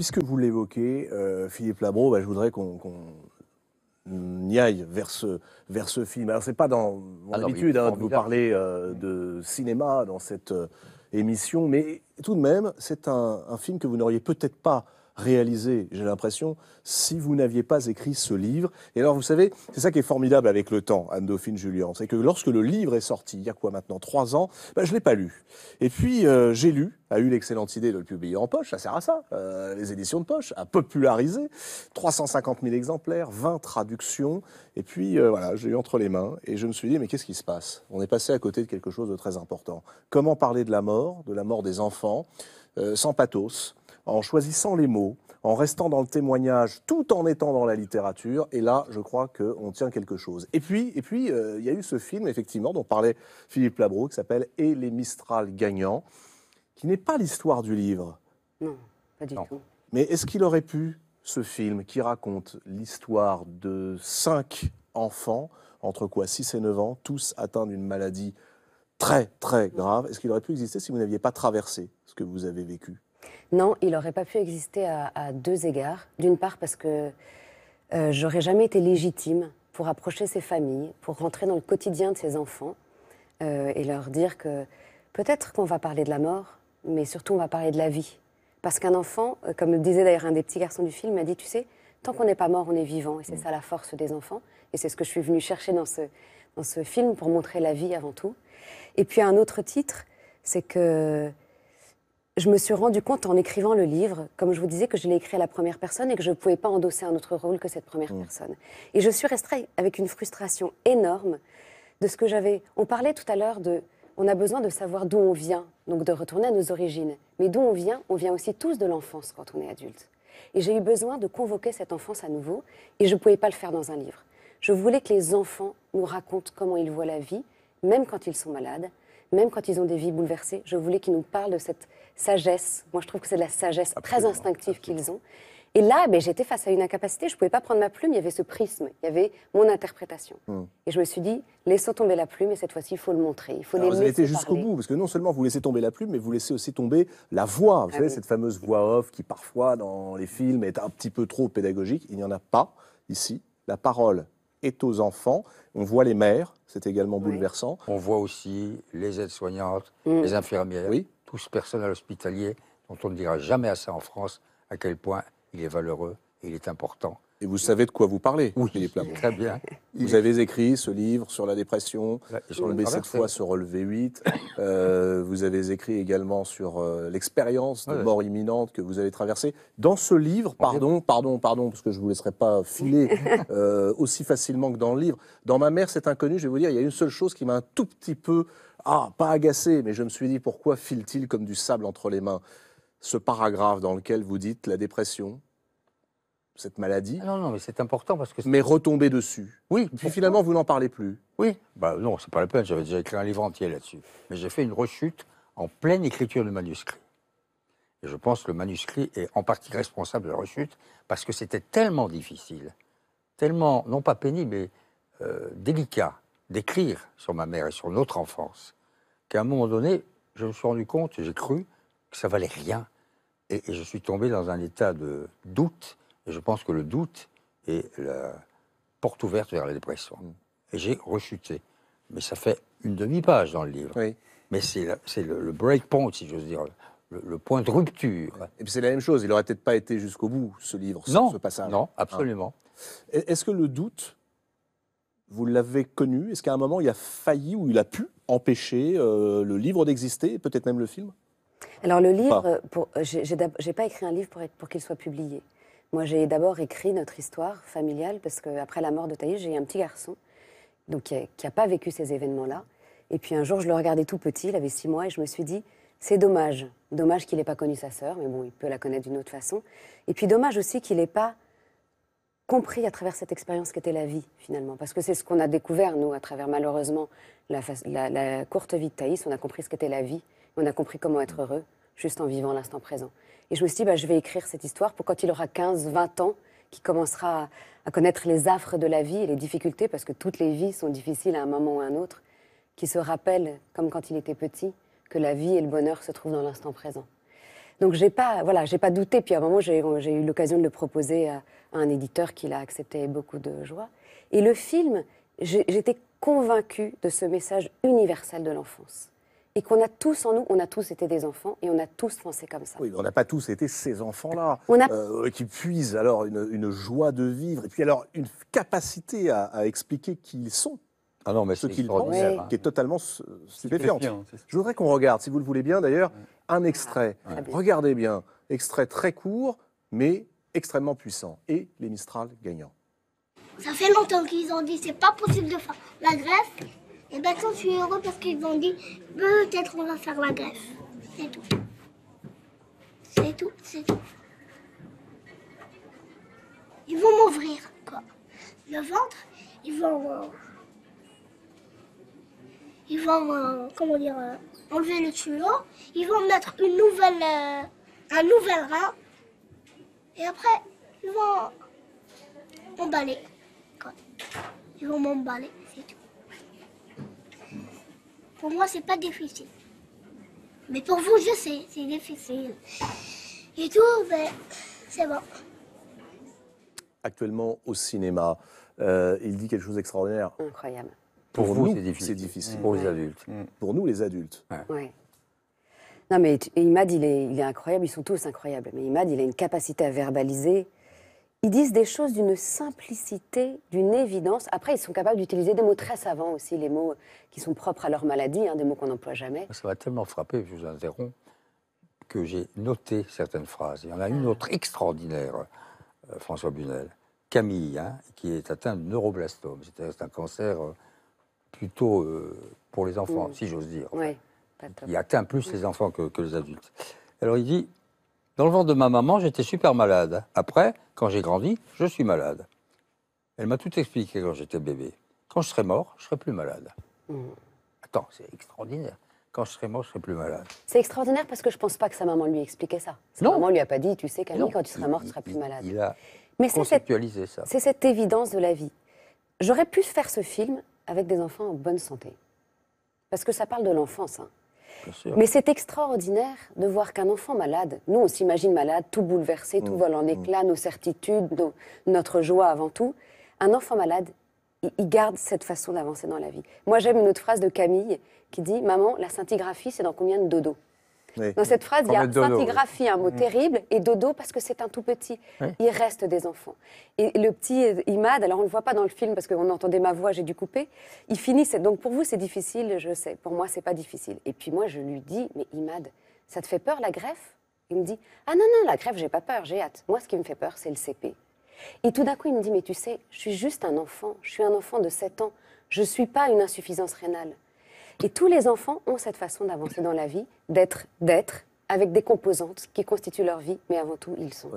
Puisque vous l'évoquez, euh, Philippe Labro, bah, je voudrais qu'on qu y aille vers ce, vers ce film. Alors, c'est pas dans mon ah habitude hein, de vous parler euh, de cinéma dans cette euh, émission, mais tout de même, c'est un, film que vous n'auriez peut-être pas réalisé, j'ai l'impression, si vous n'aviez pas écrit ce livre. Et alors, vous savez, c'est ça qui est formidable avec le temps, Anne-Dauphine Julien, c'est que lorsque le livre est sorti, il y a quoi maintenant Trois ans ben, Je ne l'ai pas lu. Et puis, euh, j'ai lu, a eu l'excellente idée de le publier en poche, ça sert à ça, euh, les éditions de poche, à populariser, 350 000 exemplaires, 20 traductions, et puis euh, voilà, j'ai eu entre les mains, et je me suis dit, mais qu'est-ce qui se passe On est passé à côté de quelque chose de très important. Comment parler de la mort, de la mort des enfants, sans pathos, en choisissant les mots, en restant dans le témoignage, tout en étant dans la littérature. Et là, je crois qu'on tient quelque chose. Et puis, et puis, euh, il y a eu ce film, effectivement, dont parlait Philippe labroux qui s'appelle Et les Mistral gagnants, qui n'est pas l'histoire du livre. Non, pas du tout. Mais est-ce qu'il aurait pu, ce film, qui raconte l'histoire de cinq enfants, entre quoi 6 et 9 ans, tous atteints d'une maladie très, très grave, est-ce qu'il aurait pu exister si vous n'aviez pas traversé ce que vous avez vécu non, il n'aurait pas pu exister à, deux égards. D'une part, parce que euh, j'aurais jamais été légitime pour approcher ces familles, pour rentrer dans le quotidien de ces enfants euh, et leur dire que peut-être qu'on va parler de la mort, mais surtout on va parler de la vie. Parce qu'un enfant, euh, comme le disait d'ailleurs un des petits garçons du film, m'a dit, tu sais, tant qu'on n'est pas mort, on est vivant. Et c'est mm. ça la force des enfants. Et c'est ce que je suis venue chercher dans ce film pour montrer la vie avant tout. Et puis un autre titre, c'est que je me suis rendu compte en écrivant le livre, comme je vous disais, que je l'ai écrit à la première personne et que je ne pouvais pas endosser un autre rôle que cette première mm. personne. Et je suis restée avec une frustration énorme de ce que j'avais. On parlait tout à l'heure de. On a besoin de savoir d'où on vient, donc de retourner à nos origines. Mais d'où on vient, on vient aussi tous de l'enfance quand on est adulte. Et j'ai eu besoin de convoquer cette enfance à nouveau, et je ne pouvais pas le faire dans un livre. Je voulais que les enfants nous racontent comment ils voient la vie, même quand ils sont malades, même quand ils ont des vies bouleversées, je voulais qu'ils nous parlent de cette sagesse. Moi, je trouve que c'est de la sagesse très instinctive qu'ils ont. Et là, ben, j'étais face à une incapacité. Je ne pouvais pas prendre ma plume. Il y avait ce prisme, il y avait mon interprétation. Hmm. Et je me suis dit, laissons tomber la plume, et cette fois-ci, il faut le montrer. Il faut vous avez été jusqu'au bout, parce que non seulement vous laissez tomber la plume, mais vous laissez aussi tomber la voix. Vous ah savez, cette fameuse voix off qui, parfois, dans les films, est un petit peu trop pédagogique. Il n'y en a pas ici. La parole est aux enfants. On voit les mères, c'est également bouleversant. On voit aussi les aides-soignantes, mm. les infirmières, oui. personnes personnes à dont on ne dira jamais assez en France à quel point il est valeureux et il est important et vous savez de quoi vous parlez, oui, Philippe Très bien. Vous avez écrit ce livre sur la dépression, sur le cette fois sur v 8. vous avez écrit également sur euh, l'expérience de mort imminente que vous avez traversée. Dans ce livre, pardon, pardon, pardon, parce que je ne vous laisserai pas filer euh, aussi facilement que dans le livre, dans Ma mère, c'est inconnu, je vais vous dire, il y a une seule chose qui m'a un tout petit peu, ah, pas agacé, mais je me suis dit, pourquoi file-t-il comme du sable entre les mains Ce paragraphe dans lequel vous dites la dépression, cette maladie. Ah non, non, mais c'est important parce que. Mais retomber dessus. Oui. Puis finalement, vous n'en parlez plus. Oui. Bah non, c'est pas la peine. J'avais déjà écrit un livre entier là-dessus. Mais j'ai fait une rechute en pleine écriture de manuscrit. Et je pense que le manuscrit est en partie responsable de la rechute parce que c'était tellement difficile, tellement, non pas pénible, mais euh, délicat d'écrire sur ma mère et sur notre enfance, qu'à un moment donné, je me suis rendu compte, j'ai cru que ça valait rien. et, je suis tombé dans un état de doute je pense que le doute est la porte ouverte vers la dépression. Et j'ai rechuté. Mais ça fait une demi-page dans le livre. Mais c'est le, le breakpoint, si j'ose dire, le, point de rupture. Et puis c'est la même chose, il n'aurait peut-être pas été jusqu'au bout, ce livre, ce passage. Non, absolument. Ah. Est-ce que le doute, vous l'avez connu Est-ce qu'à un moment, il a failli ou il a pu empêcher euh, le livre d'exister, peut-être même le film Alors le livre, je n'ai pas écrit un livre pour, pour qu'il soit publié. Moi, j'ai d'abord écrit notre histoire familiale parce qu'après la mort de Thaïs, j'ai un petit garçon donc qui n'a pas vécu ces événements-là. Et puis un jour, je le regardais tout petit, il avait six mois, et je me suis dit, c'est dommage. Dommage qu'il n'ait pas connu sa sœur, mais bon, il peut la connaître d'une autre façon. Et puis dommage aussi qu'il n'ait pas compris à travers cette expérience qu'était la vie, finalement. Parce que c'est ce qu'on a découvert, nous, à travers, malheureusement, la, la courte vie de Thaïs. On a compris ce qu'était la vie, on a compris comment être heureux, juste en vivant l'instant présent. Et je me suis dit, bah, je vais écrire cette histoire pour quand il aura 15, 20 ans, qui commencera à, connaître les affres de la vie et les difficultés, parce que toutes les vies sont difficiles à un moment ou à un autre, qui se rappelle, comme quand il était petit, que la vie et le bonheur se trouvent dans l'instant présent. Donc j'ai pas, voilà, j'ai pas douté. Puis à un moment, j'ai eu l'occasion de le proposer à, à un éditeur qui l'a accepté avec beaucoup de joie. Et le film, j'étais convaincue de ce message universel de l'enfance et qu'on a tous en nous, on a tous été des enfants et on a tous pensé comme ça. Oui, mais on n'a pas tous été ces enfants-là, euh, qui puisent alors une, joie de vivre et puis alors une capacité à, expliquer qui ils sont. Ah non, mais ce qu'ils pensent, hein. qui est totalement stupéfiant. Je voudrais qu'on regarde, si vous le voulez bien d'ailleurs, un extrait. Regardez bien, extrait très court, mais extrêmement puissant. Et les Mistral gagnants. Ça fait longtemps qu'ils ont dit c'est pas possible de faire la greffe. Et eh maintenant, je suis heureux parce qu'ils m'ont dit peut-être on va faire la greffe. C'est tout. C'est tout, c'est tout. Ils vont m'ouvrir quoi. Le ventre, ils vont. Euh, ils vont, euh, comment dire, euh, enlever le tuyau. Ils vont mettre une nouvelle, un nouvel rein. Et après, ils vont m'emballer. Ils vont m'emballer. Pour moi, c'est pas difficile. Mais pour vous, je sais, c'est difficile. Et tout, ben, c'est bon. Actuellement au cinéma, euh, il dit quelque chose d'extraordinaire. Incroyable. Pour, vous, c'est difficile. Pour les adultes. Pour nous, les adultes. Non, mais Imad, il est incroyable. Ils sont tous incroyables. Mais Imad, il a une capacité à verbaliser ils disent des choses d'une simplicité, d'une évidence. Après, ils sont capables d'utiliser des mots très savants aussi, les mots qui sont propres à leur maladie, hein, des mots qu'on n'emploie jamais. Ça m'a tellement frappé, je vous interromps, que j'ai noté certaines phrases. Il y en a une ah. autre extraordinaire, euh, François Bunel. Camille, hein, qui est atteinte de neuroblastome, cest un cancer euh, plutôt euh, pour les enfants, mm. si j'ose dire. Il atteint plus mm. les enfants que les adultes. Alors il dit, dans le ventre de ma maman, j'étais super malade. Après, quand j'ai grandi, je suis malade. Elle m'a tout expliqué quand j'étais bébé. Quand je serai mort, je serai plus malade. Hmm. Attends, c'est extraordinaire. Quand je serai mort, je serai plus malade. C'est extraordinaire parce que je ne pense pas que sa maman lui expliquait ça. Sa maman maman lui a pas dit, tu sais, quand tu seras mort, tu seras plus malade. Il a Mais conceptualisé ça. C'est cette évidence de la vie. J'aurais pu faire ce film avec des enfants en bonne santé. Parce que ça parle de l'enfance. Hein. Mais c'est extraordinaire de voir qu'un enfant malade, nous on s'imagine malade, tout bouleversé, tout mm. vole en mm. éclats, nos certitudes, notre joie avant tout, un enfant malade, il, garde cette façon d'avancer dans la vie. Moi j'aime une autre phrase de Camille qui dit Maman, la scintigraphie, c'est dans combien de dodo. » Dans cette phrase, il y a scintigraphie, un mot mm. terrible, et dodo parce que c'est un tout petit. Il reste des enfants. Et le petit Imad, alors on ne le voit pas dans le film parce qu'on entendait ma voix, j'ai dû couper. Il finit. Donc pour vous, c'est difficile, je sais. Pour moi, c'est pas difficile. Et puis moi, je lui dis, mais Imad, ça te fait peur la greffe Il me dit, ah non, non, la greffe, j'ai pas peur, j'ai hâte. Moi, ce qui me fait peur, c'est le CP. Et tout d'un coup, il me dit, mais tu sais, je suis juste un enfant. Je suis un enfant de 7 ans. Je ne suis pas une insuffisance rénale. Et tous les enfants ont cette façon d'avancer dans la vie, d'être, d'être, avec des composantes qui constituent leur vie, mais avant tout, ils sont.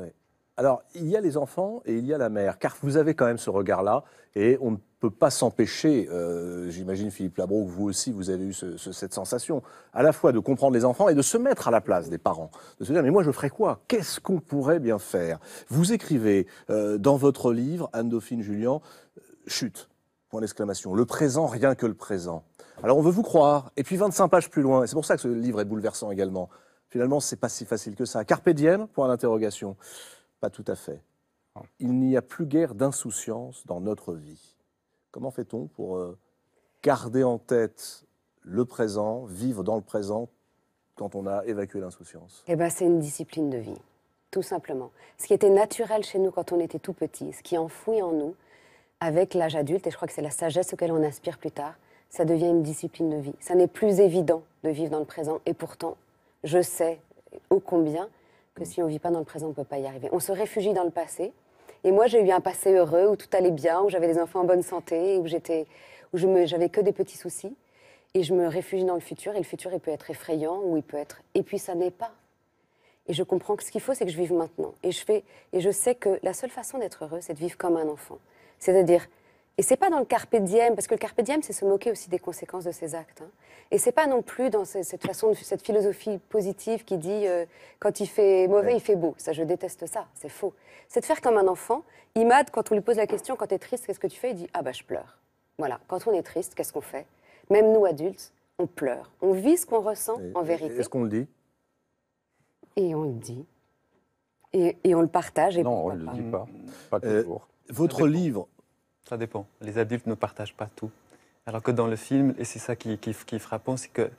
Alors, il y a les enfants et il y a la mère, car vous avez quand même ce regard-là, et on ne peut pas s'empêcher, euh, j'imagine Philippe Labro, vous aussi, vous avez eu cette sensation, à la fois de comprendre les enfants et de se mettre à la place des parents, de se dire, mais moi je ferais quoi Qu'est-ce qu'on pourrait bien faire Vous écrivez euh, dans votre livre, Anne-Dauphine Julien, euh, chute, point d'exclamation, le présent, rien que le présent. Alors on veut vous croire. Et puis 25 pages plus loin, et c'est pour ça que ce livre est bouleversant également. Finalement, c'est pas si facile que ça. carpédienne Point d'interrogation. Pas tout à fait. Il n'y a plus guère d'insouciance dans notre vie. Comment fait-on pour euh, garder en tête le présent, vivre dans le présent quand on a évacué l'insouciance Eh ben, c'est une discipline de vie, tout simplement. Ce qui était naturel chez nous quand on était tout petit, ce qui enfouit en nous, avec l'âge adulte, et je crois que c'est la sagesse auquel on aspire plus tard, ça devient une discipline de vie. Ça n'est plus évident de vivre dans le présent. Et pourtant, je sais ô combien que si on ne vit pas dans le présent, on ne peut pas y arriver. On se réfugie dans le passé. Et moi, j'ai eu un passé heureux où tout allait bien, où j'avais des enfants en bonne santé, où j'étais, où j'avais que des petits soucis. Et je me réfugie dans le futur. Et le futur, il peut être effrayant ou il peut être. Et puis, ça n'est pas. Et je comprends que ce qu'il faut, c'est que je vive maintenant. Et je, fais, et je sais que la seule façon d'être heureux, c'est de vivre comme un enfant. C'est-à-dire et c'est pas dans le carpe diem, parce que le carpe diem, c'est se moquer aussi des conséquences de ses actes. Hein. Et c'est pas non plus dans cette façon, cette philosophie positive qui dit euh, quand il fait mauvais, il fait beau. Ça, je déteste ça, c'est faux. C'est de faire comme un enfant. Imad, quand on lui pose la question, quand tu es triste, qu'est-ce que tu fais Il dit ah bah je pleure. Voilà. Quand on est triste, qu'est-ce qu'on fait Même nous adultes, on pleure. On vit ce qu'on ressent en vérité. Est-ce qu'on le dit Et on le dit. Et, on le partage. Et non, on ne le dit pas. Mm. Pas euh, toujours. votre livre, ça dépend. Les adultes ne partagent pas tout. Alors que dans le film, et c'est ça qui, qui, est frappant, c'est que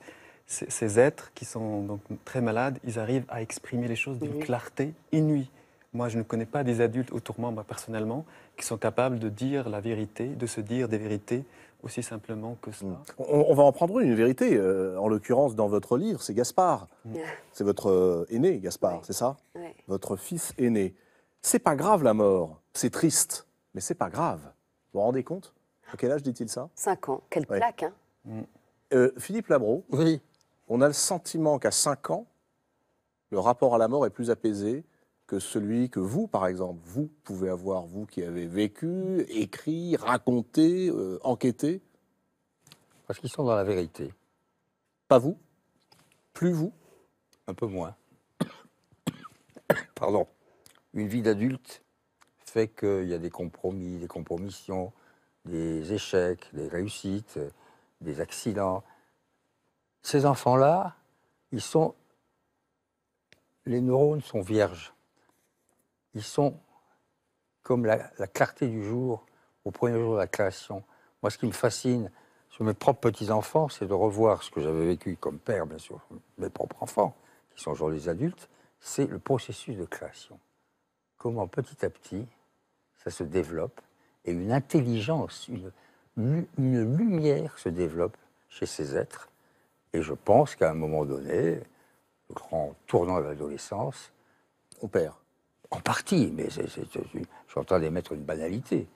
ces êtres qui sont donc très malades, ils arrivent à exprimer les choses d'une clarté inouïe. Moi, je ne connais pas des adultes autour de moi, personnellement, qui sont capables de dire la vérité, de se dire des vérités aussi simplement que cela. Mm. On, va en prendre une, une vérité. Euh, en l'occurrence, dans votre livre, c'est Gaspard. Mm. C'est votre euh, aîné, Gaspard, c'est ça Votre fils aîné. C'est pas grave la mort. C'est triste, mais c'est pas grave. Vous vous rendez compte À quel âge dit-il ça 5 ans. Quelle plaque, hein. euh, Philippe Labro, oui. on a le sentiment qu'à 5 ans, le rapport à la mort est plus apaisé que celui que vous, par exemple, vous pouvez avoir, vous qui avez vécu, écrit, raconté, euh, enquêté Parce qu'ils sont dans la vérité. Pas vous Plus vous Un peu moins. Pardon. Une vie d'adulte fait qu'il y a des compromis, des compromissions, des échecs, des réussites, des accidents. Ces enfants-là, ils sont. Les neurones sont vierges. Ils sont comme la, clarté du jour au premier jour de la création. Moi, ce qui me fascine sur mes propres petits-enfants, c'est de revoir ce que j'avais vécu comme père, bien sûr, mes propres enfants, qui sont aujourd'hui des adultes, c'est le processus de création. Comment petit à petit, ça se développe, et une intelligence, une, lumière se développe chez ces êtres. Et je pense qu'à un moment donné, le grand tournant de l'adolescence, on perd. En partie, mais je suis en d'émettre une banalité.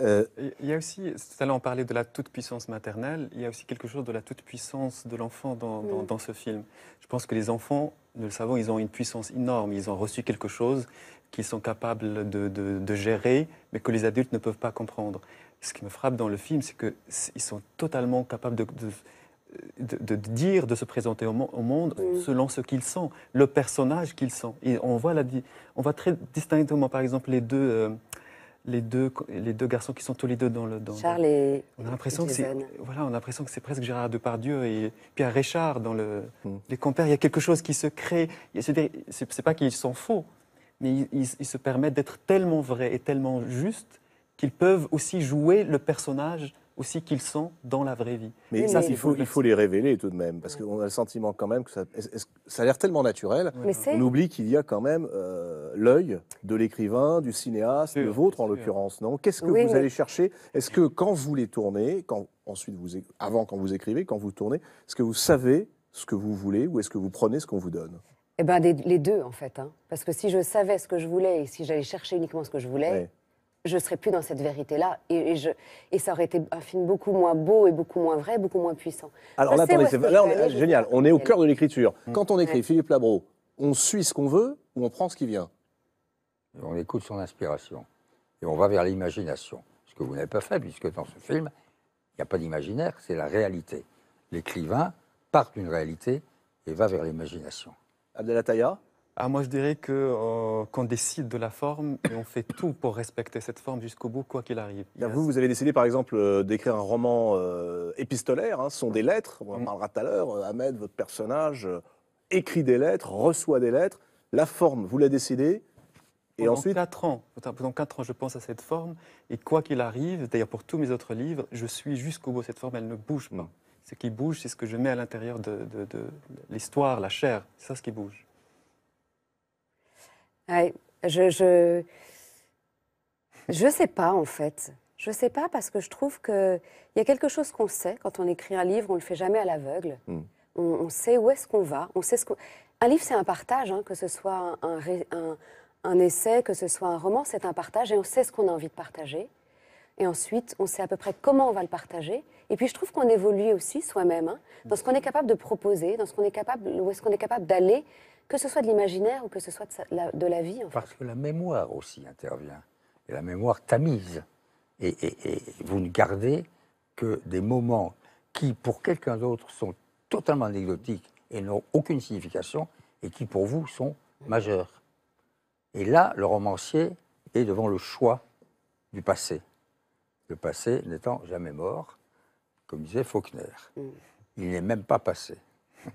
Euh, il y a aussi, tout à l'heure on parlait de la toute-puissance maternelle, il y a aussi quelque chose de la toute-puissance de l'enfant dans, ce film. Je pense que les enfants, nous le savons, ils ont une puissance énorme, ils ont reçu quelque chose qu'ils sont capables de, gérer, mais que les adultes ne peuvent pas comprendre. Ce qui me frappe dans le film, c'est qu'ils sont totalement capables de, de dire, de se présenter au, monde selon ce qu'ils sont, le personnage qu'ils sont. Et on voit, on très distinctement, par exemple, les deux, euh, les deux, garçons qui sont tous les deux dans le. Dans Charles et. On a l'impression que c'est voilà, on a l'impression que c'est presque Gérard Depardieu et Pierre Richard dans mm. les compères. Il y a quelque chose qui se crée. C'est pas qu'ils sont faux, mais ils se permettent d'être tellement vrais et tellement justes qu'ils peuvent aussi jouer le personnage aussi qu'ils sont dans la vraie vie. Mais, ça, il, faut, il faut les révéler tout de même, parce qu'on a le sentiment quand même que ça, a l'air tellement naturel, on oublie qu'il y a quand même euh, l'œil de l'écrivain, du cinéaste, le vôtre en l'occurrence, non Qu'est-ce que vous allez chercher Est-ce que quand vous les tournez, quand, ensuite vous, avant quand vous écrivez, quand vous tournez, est-ce que vous savez ce que vous voulez ou est-ce que vous prenez ce qu'on vous donne eh ben, les, deux, en fait. Hein. Parce que si je savais ce que je voulais et si j'allais chercher uniquement ce que je voulais, je ne serais plus dans cette vérité-là. Et, ça aurait été un film beaucoup moins beau et beaucoup moins vrai, beaucoup moins puissant. Alors là, c'est génial. On est au cœur de l'écriture. Mm. Quand on écrit Philippe Labro, on suit ce qu'on veut ou on prend ce qui vient On écoute son inspiration. Et on va vers l'imagination. Ce que vous n'avez pas fait, puisque dans ce film, il n'y a pas d'imaginaire, c'est la réalité. L'écrivain part d'une réalité et va vers l'imagination. Abdelataya ah, Moi, je dirais euh, qu'on décide de la forme et on fait tout pour respecter cette forme jusqu'au bout, quoi qu'il arrive. vous, vous avez décidé, par exemple, euh, d'écrire un roman euh, épistolaire. ce hein, sont des lettres, on en mm. parlera tout à l'heure. Ahmed, votre personnage, écrit des lettres, reçoit des lettres. La forme, vous la décidez et ensuite... 4 ans, pendant quatre ans, je pense à cette forme. Et quoi qu'il arrive, d'ailleurs pour tous mes autres livres, je suis jusqu'au bout cette forme, elle ne bouge pas. Mm. Ce qui bouge, c'est ce que je mets à l'intérieur de, de, de l'histoire, la chair. C'est ça ce qui bouge je, je, je sais pas en fait. Je sais pas parce que je trouve que il y a quelque chose qu'on sait quand on écrit un livre, on le fait jamais à l'aveugle. Hmm. On, sait où est-ce qu'on va. On sait ce Un livre, c'est un partage, hein, que ce soit un, un, essai, que ce soit un roman, c'est un partage et on sait ce qu'on a envie de partager. Et ensuite, on sait à peu près comment on va le partager. Et puis, je trouve qu'on évolue aussi soi-même hein, dans ce qu'on est capable de proposer, dans ce qu'on est capable, où est-ce qu'on est capable d'aller que ce soit de l'imaginaire ou que ce soit de, la, vie. Parce que la mémoire aussi intervient. Et la mémoire tamise. Et, et vous ne gardez que des moments qui, pour quelqu'un d'autre, sont totalement anecdotiques et n'ont aucune signification, et qui, pour vous, sont majeurs. Et là, le romancier est devant le choix du passé. Le passé n'étant jamais mort, comme disait Faulkner. Mm. Il n'est même pas passé.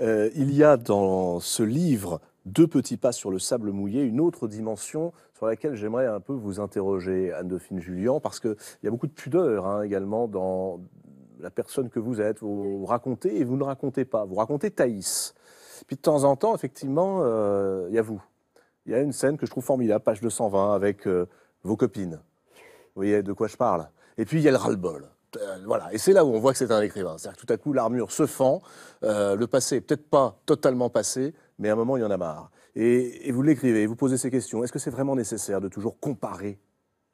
Euh, il y a dans ce livre deux petits pas sur le sable mouillé, une autre dimension sur laquelle j'aimerais un peu vous interroger, Anne-Dauphine Julien, parce qu'il y a beaucoup de pudeur hein, également dans la personne que vous êtes. Vous, racontez et vous ne racontez pas. Vous racontez Thaïs. Puis de temps en temps, effectivement, euh, il y a vous. Il y a une scène que je trouve formidable, page 220, avec euh, vos copines. Vous voyez de quoi je parle. Et puis il y a le ras-le-bol voilà. Et c'est là où on voit que c'est un écrivain. C'est-à-dire tout à coup, l'armure se fend. Euh, le passé est peut-être pas totalement passé, mais à un moment, il y en a marre. Et, vous l'écrivez, vous posez ces questions. Est-ce que c'est vraiment nécessaire de toujours comparer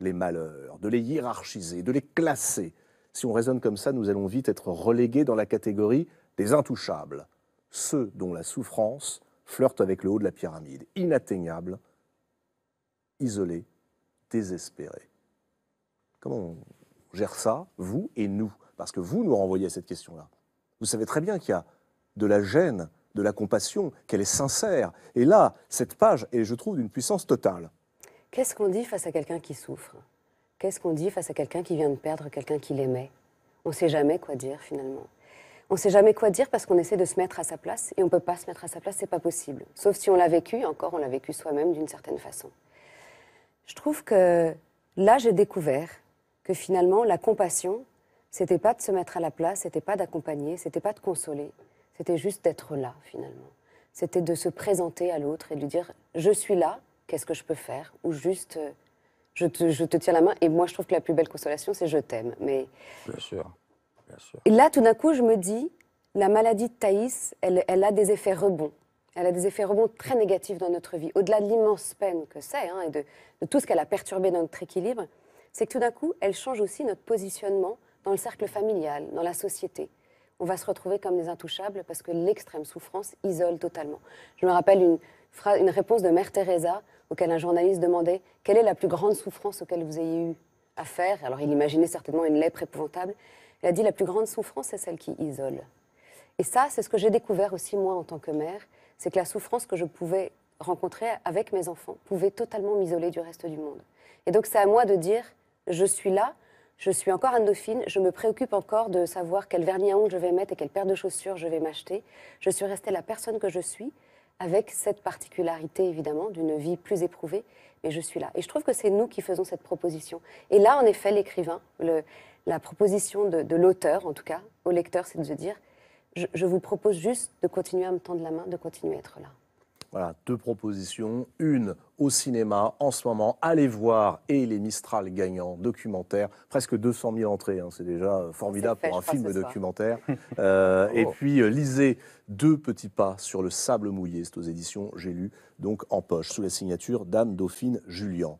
les malheurs, de les hiérarchiser, de les classer Si on raisonne comme ça, nous allons vite être relégués dans la catégorie des intouchables, ceux dont la souffrance flirte avec le haut de la pyramide, inatteignables, isolés, désespérés. Comment gère ça, vous et nous Parce que vous nous renvoyez à cette question-là. Vous savez très bien qu'il y a de la gêne, de la compassion, qu'elle est sincère. Et là, cette page est, je trouve, d'une puissance totale. Qu'est-ce qu'on dit face à quelqu'un qui souffre Qu'est-ce qu'on dit face à quelqu'un qui vient de perdre quelqu'un qu'il aimait On ne sait jamais quoi dire finalement. On ne sait jamais quoi dire parce qu'on essaie de se mettre à sa place et on ne peut pas se mettre à sa place, c'est pas possible. Sauf si on l'a vécu, encore on l'a vécu soi-même d'une certaine façon. Je trouve que là j'ai découvert que finalement, la compassion, c'était pas de se mettre à la place, c'était pas d'accompagner, c'était pas de consoler, c'était juste d'être là, finalement. C'était de se présenter à l'autre et de lui dire Je suis là, qu'est-ce que je peux faire Ou juste. Euh, je te, tiens la main. Et moi, je trouve que la plus belle consolation, c'est je t'aime. Mais... Bien sûr. Bien sûr. Et là, tout d'un coup, je me dis, la maladie de Thaïs, elle, a des effets rebonds. Elle a des effets rebonds très négatifs dans notre vie. Au-delà de l'immense peine que c'est hein, et de, tout ce qu'elle a perturbé dans notre équilibre, c'est que tout d'un coup, elle change aussi notre positionnement dans le cercle familial, dans la société. On va se retrouver comme des intouchables parce que l'extrême souffrance isole totalement. Je me rappelle une, une réponse de Mère Teresa auquel un journaliste demandait quelle est la plus grande souffrance auquel vous ayez eu affaire. Alors il imaginait certainement une lèpre épouvantable. Il a dit la plus grande souffrance, c'est celle qui isole. Et ça, c'est ce que j'ai découvert aussi moi en tant que mère, c'est que la souffrance que je pouvais rencontrer avec mes enfants pouvait totalement m'isoler du reste du monde. Et donc c'est à moi de dire, je suis là, je suis encore un Dauphine, je me préoccupe encore de savoir quel vernis à ongles je vais mettre et quelle paire de chaussures je vais m'acheter. Je suis restée la personne que je suis, avec cette particularité évidemment d'une vie plus éprouvée, mais je suis là. Et je trouve que c'est nous qui faisons cette proposition. Et là, en effet, l'écrivain, la proposition de, l'auteur, en tout cas, au lecteur, c'est de se dire, je vous propose juste de continuer à me tendre la main, de continuer à être là. Voilà, deux propositions. Une au cinéma en ce moment. Allez voir Et les Mistral gagnants, documentaire. Presque 200 000 entrées, hein, c'est déjà euh, formidable pour un film documentaire. Euh, et oh. puis euh, lisez Deux petits pas sur le sable mouillé, c'est aux éditions J'ai lu, donc en poche, sous la signature d'Anne Dauphine Julian.